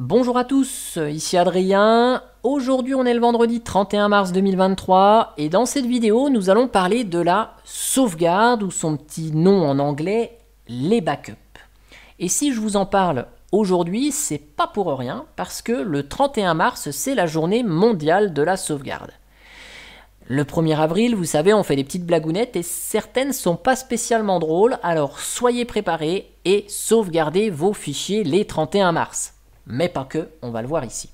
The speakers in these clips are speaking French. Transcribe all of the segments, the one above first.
Bonjour à tous, ici Adrien. Aujourd'hui on est le vendredi 31 mars 2023 et dans cette vidéo nous allons parler de la sauvegarde ou son petit nom en anglais, les backups. Et si je vous en parle aujourd'hui, c'est pas pour rien parce que le 31 mars c'est la journée mondiale de la sauvegarde. Le 1er avril, vous savez, on fait des petites blagounettes et certaines sont pas spécialement drôles, alors soyez préparés et sauvegardez vos fichiers les 31 mars mais pas que, on va le voir ici.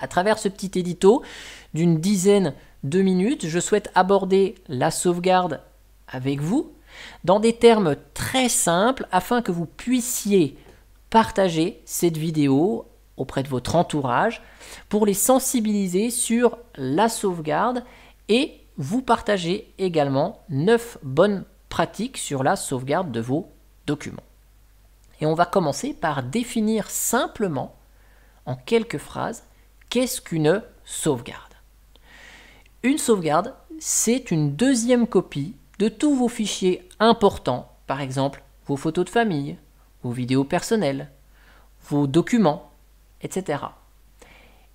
À travers ce petit édito d'une dizaine de minutes, je souhaite aborder la sauvegarde avec vous dans des termes très simples afin que vous puissiez partager cette vidéo auprès de votre entourage pour les sensibiliser sur la sauvegarde et vous partager également 9 bonnes pratiques sur la sauvegarde de vos documents. Et on va commencer par définir simplement, en quelques phrases, qu'est-ce qu'une sauvegarde. Une sauvegarde, c'est une deuxième copie de tous vos fichiers importants, par exemple vos photos de famille, vos vidéos personnelles, vos documents, etc.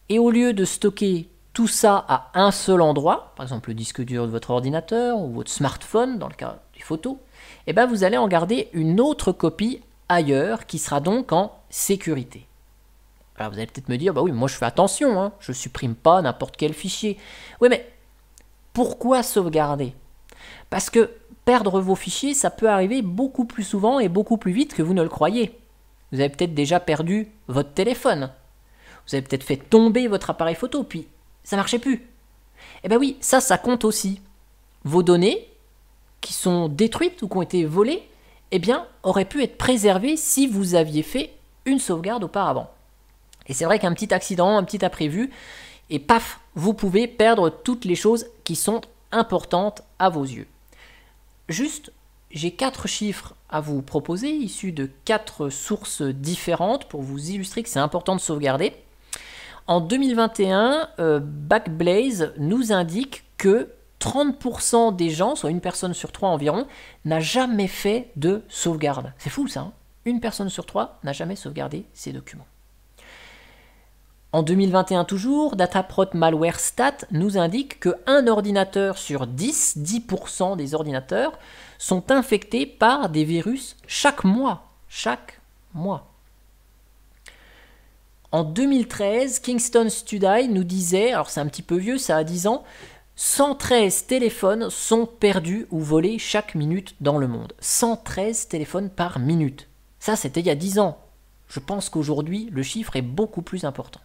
Et au lieu de stocker tout ça à un seul endroit, par exemple le disque dur de votre ordinateur ou votre smartphone dans le cas des photos, eh ben vous allez en garder une autre copie ailleurs qui sera donc en sécurité. Alors vous allez peut-être me dire, bah oui, moi je fais attention, hein, je supprime pas n'importe quel fichier. Oui, mais pourquoi sauvegarder Parce que perdre vos fichiers, ça peut arriver beaucoup plus souvent et beaucoup plus vite que vous ne le croyez. Vous avez peut-être déjà perdu votre téléphone. Vous avez peut-être fait tomber votre appareil photo, puis ça marchait plus. Eh bien oui, ça, ça compte aussi. Vos données qui sont détruites ou qui ont été volées, eh bien, aurait pu être préservé si vous aviez fait une sauvegarde auparavant. Et c'est vrai qu'un petit accident, un petit imprévu, et paf, vous pouvez perdre toutes les choses qui sont importantes à vos yeux. Juste, j'ai quatre chiffres à vous proposer, issus de quatre sources différentes, pour vous illustrer que c'est important de sauvegarder. En 2021, euh, Backblaze nous indique que 30% des gens, soit une personne sur trois environ, n'a jamais fait de sauvegarde. C'est fou ça. Hein. une personne sur trois n'a jamais sauvegardé ses documents. En 2021 toujours, DataProt Malware Stat nous indique que un ordinateur sur 10, 10% des ordinateurs sont infectés par des virus chaque mois, chaque mois. En 2013, Kingston Studi nous disait, alors c'est un petit peu vieux, ça a 10 ans, 113 téléphones sont perdus ou volés chaque minute dans le monde. 113 téléphones par minute. Ça, c'était il y a 10 ans. Je pense qu'aujourd'hui, le chiffre est beaucoup plus important.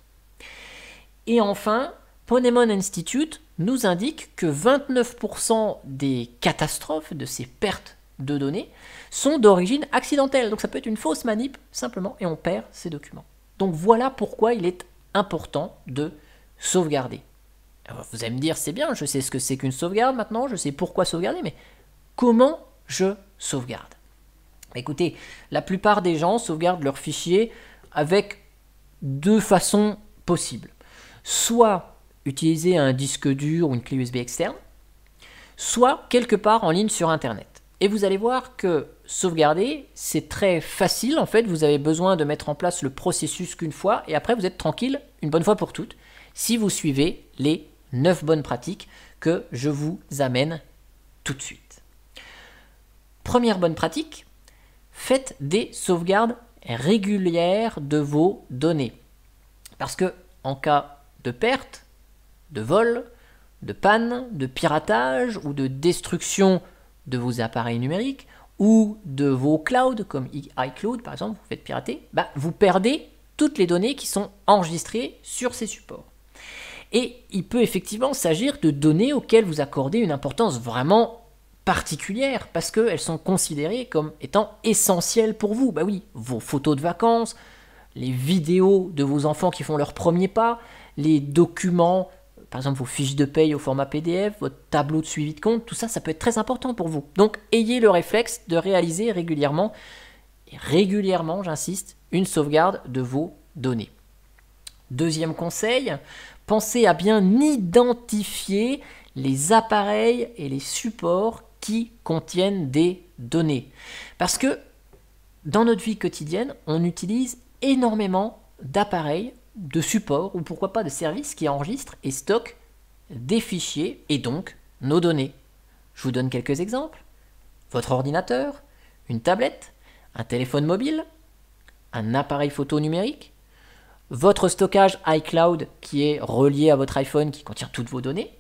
Et enfin, Ponemon Institute nous indique que 29% des catastrophes, de ces pertes de données, sont d'origine accidentelle. Donc ça peut être une fausse manip, simplement, et on perd ces documents. Donc voilà pourquoi il est important de sauvegarder. Ah bah, vous allez me dire, c'est bien, je sais ce que c'est qu'une sauvegarde maintenant, je sais pourquoi sauvegarder, mais comment je sauvegarde Écoutez, la plupart des gens sauvegardent leurs fichiers avec deux façons possibles. Soit utiliser un disque dur ou une clé USB externe, soit quelque part en ligne sur Internet. Et vous allez voir que sauvegarder, c'est très facile. En fait, vous avez besoin de mettre en place le processus qu'une fois, et après, vous êtes tranquille une bonne fois pour toutes, si vous suivez les 9 bonnes pratiques que je vous amène tout de suite. Première bonne pratique, faites des sauvegardes régulières de vos données. Parce que en cas de perte, de vol, de panne, de piratage ou de destruction de vos appareils numériques ou de vos clouds comme iCloud par exemple, vous faites pirater, bah, vous perdez toutes les données qui sont enregistrées sur ces supports. Et il peut effectivement s'agir de données auxquelles vous accordez une importance vraiment particulière, parce qu'elles sont considérées comme étant essentielles pour vous. Bah oui, vos photos de vacances, les vidéos de vos enfants qui font leurs premiers pas, les documents, par exemple vos fiches de paye au format PDF, votre tableau de suivi de compte, tout ça, ça peut être très important pour vous. Donc ayez le réflexe de réaliser régulièrement, et régulièrement j'insiste, une sauvegarde de vos données. Deuxième conseil, Pensez à bien identifier les appareils et les supports qui contiennent des données. Parce que dans notre vie quotidienne, on utilise énormément d'appareils, de supports ou pourquoi pas de services qui enregistrent et stockent des fichiers et donc nos données. Je vous donne quelques exemples. Votre ordinateur, une tablette, un téléphone mobile, un appareil photo numérique, votre stockage iCloud qui est relié à votre iPhone, qui contient toutes vos données,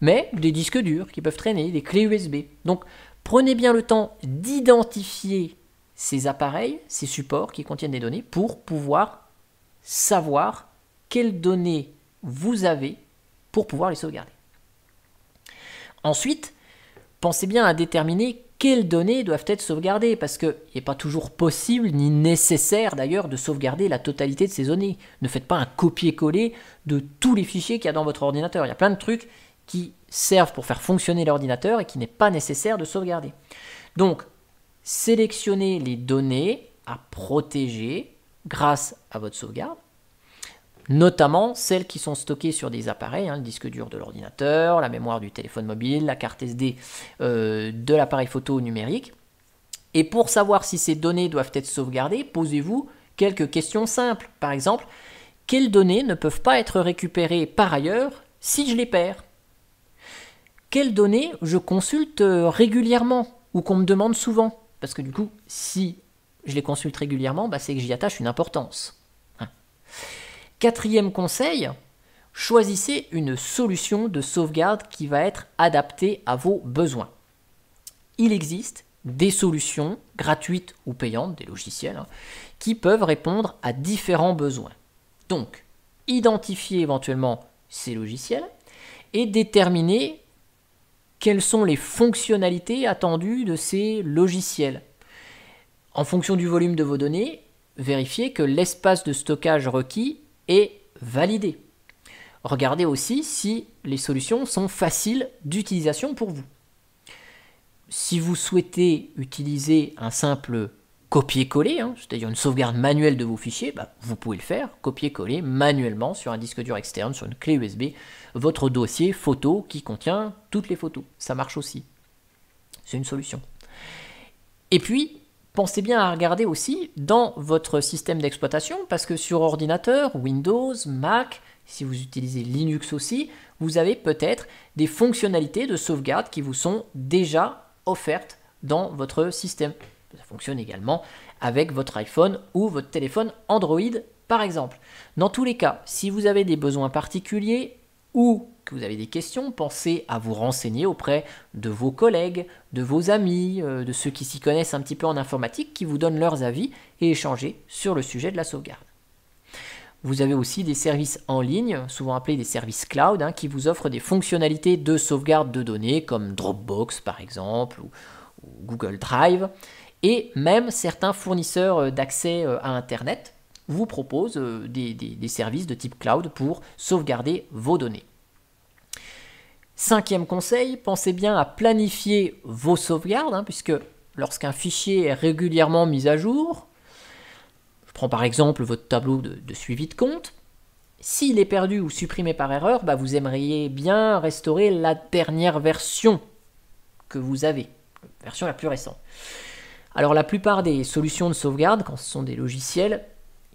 mais des disques durs qui peuvent traîner, des clés USB. Donc prenez bien le temps d'identifier ces appareils, ces supports qui contiennent des données pour pouvoir savoir quelles données vous avez pour pouvoir les sauvegarder. Ensuite, pensez bien à déterminer quelles données doivent être sauvegardées, parce qu'il n'est pas toujours possible ni nécessaire d'ailleurs de sauvegarder la totalité de ces données. Ne faites pas un copier-coller de tous les fichiers qu'il y a dans votre ordinateur. Il y a plein de trucs qui servent pour faire fonctionner l'ordinateur et qui n'est pas nécessaire de sauvegarder. Donc, sélectionnez les données à protéger grâce à votre sauvegarde notamment celles qui sont stockées sur des appareils, hein, le disque dur de l'ordinateur, la mémoire du téléphone mobile, la carte SD euh, de l'appareil photo numérique. Et pour savoir si ces données doivent être sauvegardées, posez-vous quelques questions simples. Par exemple, quelles données ne peuvent pas être récupérées par ailleurs si je les perds Quelles données je consulte euh, régulièrement ou qu'on me demande souvent Parce que du coup, si je les consulte régulièrement, bah, c'est que j'y attache une importance. Hein. Quatrième conseil, choisissez une solution de sauvegarde qui va être adaptée à vos besoins. Il existe des solutions gratuites ou payantes, des logiciels, hein, qui peuvent répondre à différents besoins. Donc, identifiez éventuellement ces logiciels et déterminez quelles sont les fonctionnalités attendues de ces logiciels. En fonction du volume de vos données, vérifiez que l'espace de stockage requis et valider. Regardez aussi si les solutions sont faciles d'utilisation pour vous. Si vous souhaitez utiliser un simple copier-coller, hein, c'est-à-dire une sauvegarde manuelle de vos fichiers, bah, vous pouvez le faire, copier-coller manuellement sur un disque dur externe, sur une clé USB, votre dossier photo qui contient toutes les photos. Ça marche aussi. C'est une solution. Et puis, pensez bien à regarder aussi dans votre système d'exploitation, parce que sur ordinateur, Windows, Mac, si vous utilisez Linux aussi, vous avez peut-être des fonctionnalités de sauvegarde qui vous sont déjà offertes dans votre système. Ça fonctionne également avec votre iPhone ou votre téléphone Android par exemple. Dans tous les cas, si vous avez des besoins particuliers, ou que vous avez des questions, pensez à vous renseigner auprès de vos collègues, de vos amis, euh, de ceux qui s'y connaissent un petit peu en informatique, qui vous donnent leurs avis et échanger sur le sujet de la sauvegarde. Vous avez aussi des services en ligne, souvent appelés des services cloud, hein, qui vous offrent des fonctionnalités de sauvegarde de données, comme Dropbox par exemple, ou Google Drive, et même certains fournisseurs euh, d'accès euh, à Internet, vous propose euh, des, services de type cloud pour sauvegarder vos données. Cinquième conseil, pensez bien à planifier vos sauvegardes, hein, puisque lorsqu'un fichier est régulièrement mis à jour, je prends par exemple votre tableau de, suivi de compte, s'il est perdu ou supprimé par erreur, bah, vous aimeriez bien restaurer la dernière version que vous avez, la version la plus récente. Alors la plupart des solutions de sauvegarde, quand ce sont des logiciels,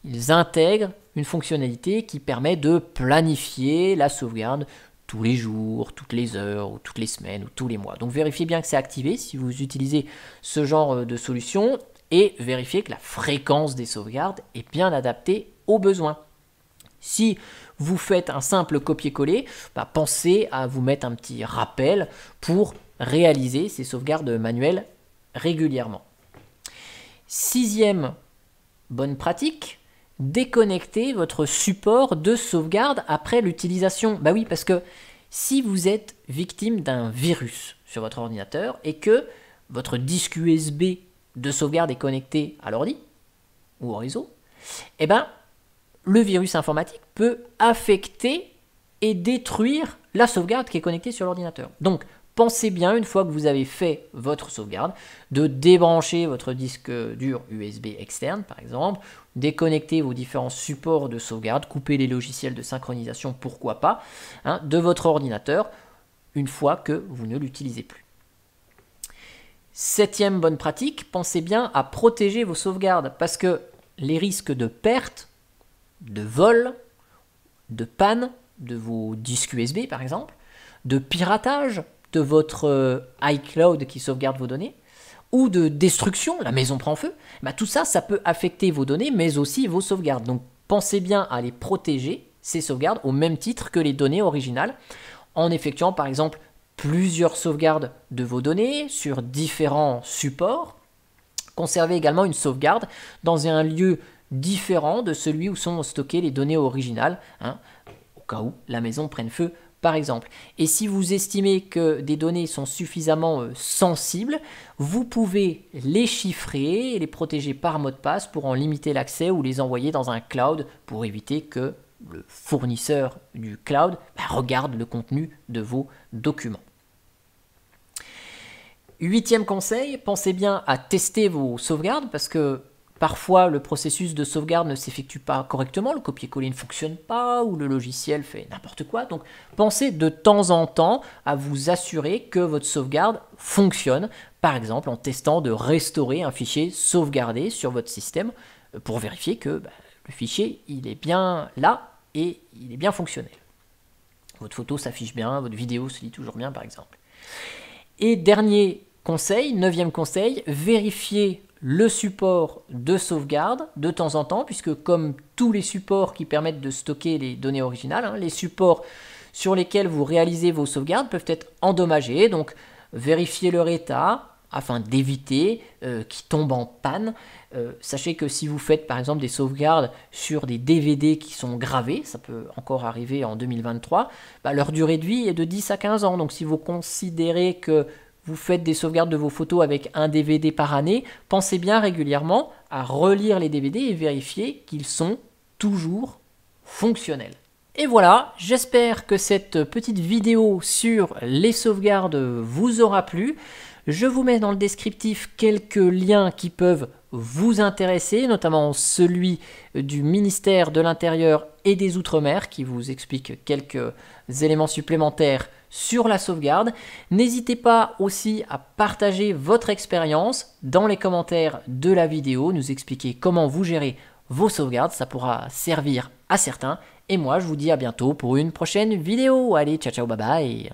ils intègrent une fonctionnalité qui permet de planifier la sauvegarde tous les jours, toutes les heures, ou toutes les semaines, ou tous les mois. Donc vérifiez bien que c'est activé si vous utilisez ce genre euh, de solution et vérifiez que la fréquence des sauvegardes est bien adaptée aux besoins. Si vous faites un simple copier-coller, bah, pensez à vous mettre un petit rappel pour réaliser ces sauvegardes manuelles régulièrement. Sixième bonne pratique, déconnecter votre support de sauvegarde après l'utilisation. Bah oui, parce que si vous êtes victime d'un virus sur votre ordinateur et que votre disque USB de sauvegarde est connecté à l'ordi ou au réseau, eh ben le virus informatique peut affecter et détruire la sauvegarde qui est connectée sur l'ordinateur. Donc pensez bien, une fois que vous avez fait votre sauvegarde, de débrancher votre disque dur USB externe, par exemple, déconnecter vos différents supports de sauvegarde, couper les logiciels de synchronisation, pourquoi pas, hein, de votre ordinateur, une fois que vous ne l'utilisez plus. Septième bonne pratique, pensez bien à protéger vos sauvegardes, parce que les risques de perte, de vol, de panne de vos disques USB par exemple, de piratage de votre euh, iCloud qui sauvegarde vos données, ou de destruction, la maison prend feu, bah tout ça, ça peut affecter vos données, mais aussi vos sauvegardes. Donc pensez bien à les protéger, ces sauvegardes, au même titre que les données originales, en effectuant par exemple plusieurs sauvegardes de vos données sur différents supports. Conservez également une sauvegarde dans un lieu différent de celui où sont stockées les données originales, hein, au cas où la maison prenne feu par exemple. Et si vous estimez que des données sont suffisamment euh, sensibles, vous pouvez les chiffrer et les protéger par mot de passe pour en limiter l'accès ou les envoyer dans un cloud pour éviter que le fournisseur du cloud bah, regarde le contenu de vos documents. Huitième conseil, pensez bien à tester vos sauvegardes parce que Parfois, le processus de sauvegarde ne s'effectue pas correctement, le copier-coller ne fonctionne pas ou le logiciel fait n'importe quoi. Donc, pensez de temps en temps à vous assurer que votre sauvegarde fonctionne, par exemple en testant de restaurer un fichier sauvegardé sur votre système euh, pour vérifier que bah, le fichier il est bien là et il est bien fonctionnel. Votre photo s'affiche bien, votre vidéo se lit toujours bien, par exemple. Et dernier conseil, neuvième conseil, vérifiez le support de sauvegarde de temps en temps, puisque comme tous les supports qui permettent de stocker les données originales, hein, les supports sur lesquels vous réalisez vos sauvegardes peuvent être endommagés, donc vérifiez leur état afin d'éviter euh, qu'ils tombent en panne. Euh, sachez que si vous faites par exemple des sauvegardes sur des DVD qui sont gravés, ça peut encore arriver en 2023, bah, leur durée de vie est de 10 à 15 ans. Donc si vous considérez que vous faites des sauvegardes de vos photos avec un DVD par année, pensez bien régulièrement à relire les DVD et vérifier qu'ils sont toujours fonctionnels. Et voilà, j'espère que cette petite vidéo sur les sauvegardes vous aura plu. Je vous mets dans le descriptif quelques liens qui peuvent vous intéresser, notamment celui du ministère de l'Intérieur et des Outre-mer qui vous explique quelques éléments supplémentaires sur la sauvegarde. N'hésitez pas aussi à partager votre expérience dans les commentaires de la vidéo, nous expliquer comment vous gérez vos sauvegardes, ça pourra servir à certains. Et moi, je vous dis à bientôt pour une prochaine vidéo. Allez, ciao ciao, bye bye